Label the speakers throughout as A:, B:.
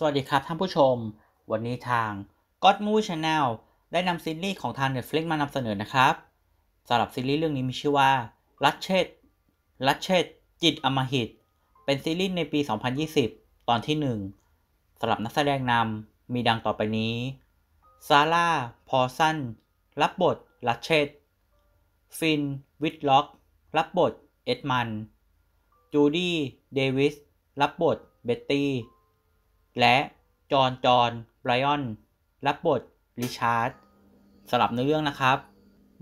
A: สวัสดีครับท่านผู้ชม วันนี้ทาง God Movie Channel ได้นำซีรีส์ของทาง Netflix มานำเสนอนะครับสำหรับซีรีส์เรื่องนี้มีชื่อว่า t ัชเชต a ัชเชตจิตอมหิต เป็นซีรีส์ในปี 2020 ตอนที่ 1สำหรับนักแสดงนำมีดังต่อไปนี้ ซาร่า พอสัน รับบท a ัชเชตฟิน วิทล็อก รับบท เอ็ดมัน จูดี้ เดวิส รับบท เบ็ตตี้และจอห์นจอห์นไบรอนรับบทริชาร์ดสลับในเรื่องนะครับ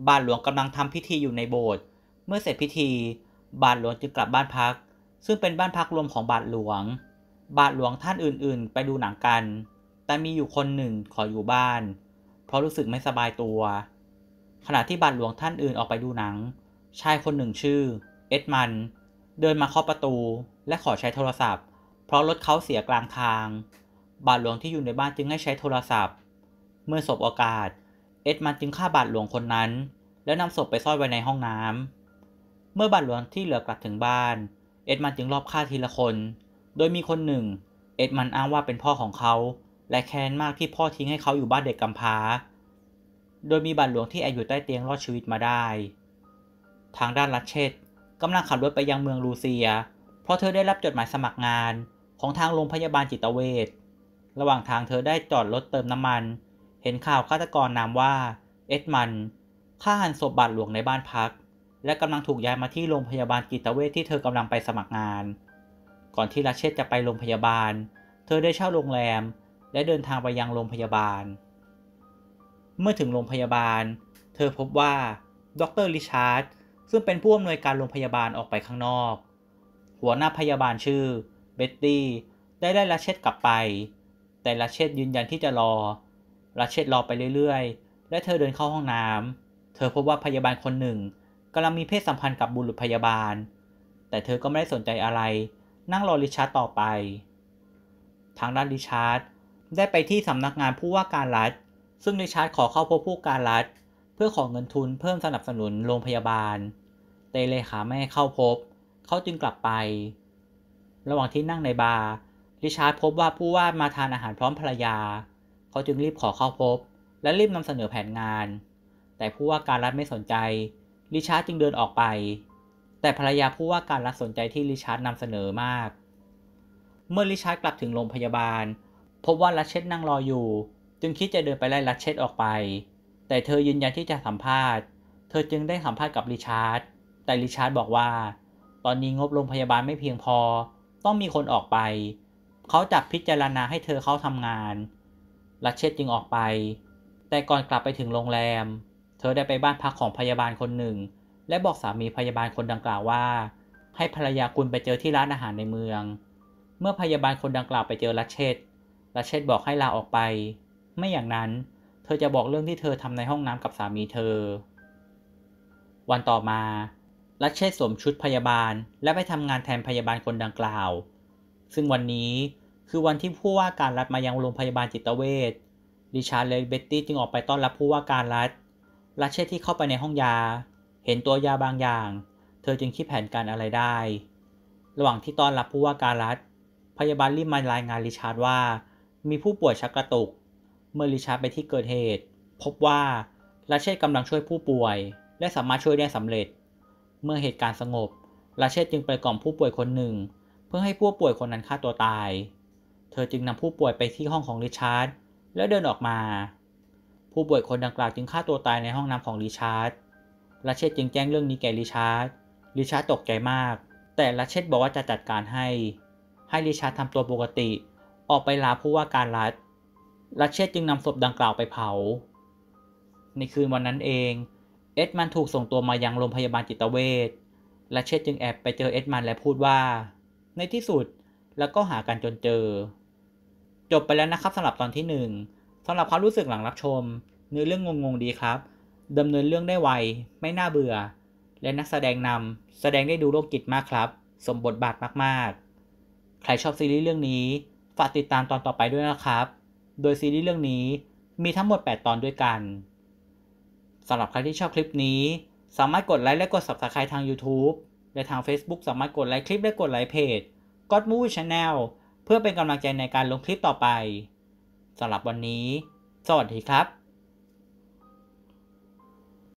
A: บาทหลวงกำลังทำพิธีอยู่ในโบสถ์เมื่อเสร็จพิธี บาทหลวงจึงกลับบ้านพัก ซึ่งเป็นบ้านพักรวมของบาทหลวง บาทหลวงท่านอื่นๆ ไปดูหนังกัน แต่มีอยู่คนหนึ่งขออยู่บ้าน เพราะรู้สึกไม่สบายตัว ขณะที่บาทหลวงท่านอื่นออกไปดูหนัง ชายคนหนึ่งชื่อเอ็ดมันเดินมาเคาะประตูและขอใช้โทรศัพท์เพราะรถเขาเสียกลางทาง บาทหลวงที่อยู่ในบ้านจึงให้ใช้โทรศัพท์ เมื่อศพโอกาส เอ็ดมันจึงฆ่าบาทหลวงคนนั้น แล้วนำศพไปซ่อนไว้ในห้องน้ำเมื่อบาทหลวงที่เหลือกลับถึงบ้าน เอ็ดมันจึงรอบฆ่าทีละคน โดยมีคนหนึ่ง เอ็ดมันอ้างว่าเป็นพ่อของเขาและแค้นมากที่พ่อทิ้งให้เขาอยู่บ้านเด็กกำพร้า โดยมีบาทหลวงที่แอบอยู่ใต้เตียงรอดชีวิตมาได้ ทางด้านรัชเชตกำลังขับรถไปยังเมืองลูเซียเพราะเธอได้รับจดหมายสมัครงานของทางโรงพยาบาลจิตเวชระหว่างทางเธอได้จอดรถเติมน้ำมัน เห็นข่าวฆาตกรนามว่า เอ็ดมันฆ่าหันศพบาดหลวงในบ้านพัก และกำลังถูกย้ายมาที่โรงพยาบาลจิตเวชที่เธอกำลังไปสมัครงาน ก่อนที่ราเชตจะไปโรงพยาบาล เธอได้เช่าโรงแรม และเดินทางไปยังโรงพยาบาล เมื่อถึงโรงพยาบาล เธอพบว่าดรริชาร์ดซึ่งเป็นผู้อำนวยการโรงพยาบาลออกไปข้างนอก หัวหน้าพยาบาลชื่อเบตตี้ได้ได้ราเชตกลับไป แต่ราเชตยืนยันที่จะรอราเชตรอไปเรื่อยๆ และเธอเดินเข้าห้องน้ำ เธอพบว่าพยาบาลคนหนึ่งกำลังมีเพศสัมพันธ์กับบุรุษพยาบาล แต่เธอก็ไม่ได้สนใจอะไร นั่งรอริชาร์ดต่อไป ทางด้านริชาร์ดได้ไปที่สำนักงานผู้ว่าการรัฐ ซึ่งริชาร์ดขอเข้าพบผู้การรัฐเพื่อขอเงินทุนเพิ่มสนับสนุนโรงพยาบาลเตเลขาไม่ให้เข้าพบ เขาจึงกลับไประหว่างที่นั่งในบาร์ริชาร์ดพบว่าผู้ว่ามาทานอาหารพร้อมภรรยา เขาจึงรีบขอเข้าพบ และรีบนำเสนอแผนงาน แต่ผู้ว่าการรัฐไม่สนใจริชาร์ดจึงเดินออกไป แต่ภรรยาผู้ว่าการรัฐสนใจที่ริชาร์ดนำเสนอมาก เมื่อริชาร์ดกลับถึงโรงพยาบาล พบว่ารัชเชตนั่งรออยู่ จึงคิดจะเดินไปไล่รัชเชตออกไป แต่เธอยืนยันที่จะสัมภาษณ์ เธอจึงได้สัมภาษณ์กับริชาร์ด แต่ริชาร์ดบอกว่า ตอนนี้งบโรงพยาบาลไม่เพียงพอต้องมีคนออกไป เขาจับพิจารณาให้เธอเข้าทำงานลัชเชตจึงออกไป แต่ก่อนกลับไปถึงโรงแรม เธอได้ไปบ้านพักของพยาบาลคนหนึ่ง และบอกสามีพยาบาลคนดังกล่าวว่า ให้ภรรยาคุณไปเจอที่ร้านอาหารในเมือง เมื่อพยาบาลคนดังกล่าวไปเจอลัชเชตลัชเชตบอกให้ลาออกไป ไม่อย่างนั้นเธอจะบอกเรื่องที่เธอทำในห้องน้ำกับสามีเธอ วันต่อมารัชเชษสวมชุดพยาบาล และไปทำงานแทนพยาบาลคนดังกล่าว ซึ่งวันนี้คือวันที่ผู้ว่าการรัฐมายังโรงพยาบาลจิตเวชดิชาร์ดและเบ็ตตี้จึงออกไปต้อนรับผู้ว่าการรัฐรัชเชษที่เข้าไปในห้องยา เห็นตัวยาบางอย่าง เธอจึงคิดแผนการอะไรได้ ระหว่างที่ต้อนรับผู้ว่าการรัฐพยาบาลรีบมารายงานริชาร์ดว่า มีผู้ป่วยชักกระตุก เมื่อริชาร์ดไปที่เกิดเหตุ พบว่ารัชเชษกำลังช่วยผู้ป่วย และสามารถช่วยได้สำเร็จเมื่อเหตุการณ์สงบราเชตจึงไปกล่อมผู้ป่วยคนหนึ่ง เพื่อให้ผู้ป่วยคนนั้นฆ่าตัวตาย เธอจึงนำผู้ป่วยไปที่ห้องของริชาร์ดแล้วเดินออกมา ผู้ป่วยคนดังกล่าวจึงฆ่าตัวตายในห้องน้ำของริชาร์ดราเชตจึงแจ้งเรื่องนี้แก่ริชาร์ด ริชาร์ดตกใจมาก แต่ราเชตบอกว่าจะจัดการให้ ให้ริชาร์ดทำตัวปกติ ออกไปลาผู้ว่าการรัฐราเชตจึงนำศพดังกล่าวไปเผา ในคืนวันนั้นเองเอ็ดมันถูกส่งตัวมายังโรงพยาบาลจิตเวช และเชษจึงแอบไปเจอเอ็ดมันและพูดว่า ในที่สุดแล้วก็หากันจนเจอ จบไปแล้วนะครับสำหรับตอนที่ 1 สำหรับความรู้สึกหลังรับชมเนื้อเรื่องงงๆดีครับดำเนินเรื่องได้ไวไม่น่าเบื่อ และนักแสดงนำแสดงได้ดูโรคจิตมากครับ สมบทบาทมากๆ ใครชอบซีรีส์เรื่องนี้ฝากติดตามตอนต่อไปด้วยนะครับ โดยซีรีส์เรื่องนี้มีทั้งหมด 8 ตอนด้วยกันสำหรับใครที่ชอบคลิปนี้ สามารถกดไลค์ และกด subscribe ทาง YouTube และทาง Facebook สามารถกดไลค์คลิปและกดไลค์เพจ God Movie Channel เพื่อเป็นกำลังใจในการลงคลิปต่อไปสำหรับวันนี้ สวัสดีครับ